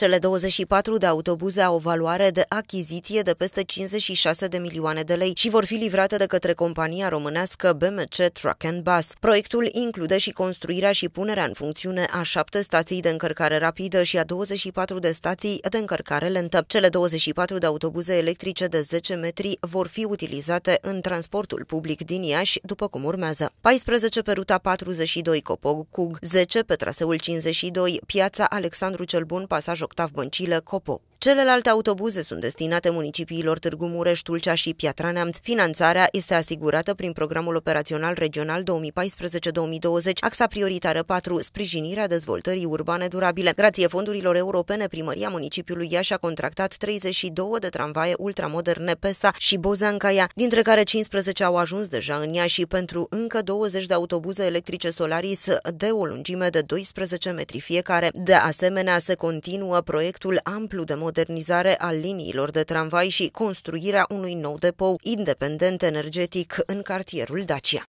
Cele 24 de autobuze au o valoare de achiziție de peste 56 de milioane de lei și vor fi livrate de către compania românească BMC Truck and Bus. Proiectul include și construirea și punerea în funcțiune a șapte stații de încărcare rapidă și a 24 de stații de încărcare lentă. Cele 24 de autobuze electrice de 10 metri vor fi utilizate în transportul public din Iași, după cum urmează. 14 pe ruta 42 Copog-Cug, 10 pe traseul 52 Piața Alexandru cel Bun, pasaj Octav Băncilă, Copo. Celelalte autobuze sunt destinate municipiilor Târgu Mureș, Tulcea și Piatra Neamț. Finanțarea este asigurată prin Programul Operațional Regional 2014-2020, axa prioritară 4, sprijinirea dezvoltării urbane durabile. Grație fondurilor europene, primăria municipiului Iași a contractat 32 de tramvaie ultramoderne PESA și Bozancaia, dintre care 15 au ajuns deja în Iași și pentru încă 20 de autobuze electrice Solaris de o lungime de 12 metri fiecare. De asemenea, se continuă proiectul amplu de modernizare modernizare a liniilor de tramvai și construirea unui nou depou independent energetic în cartierul Dacia.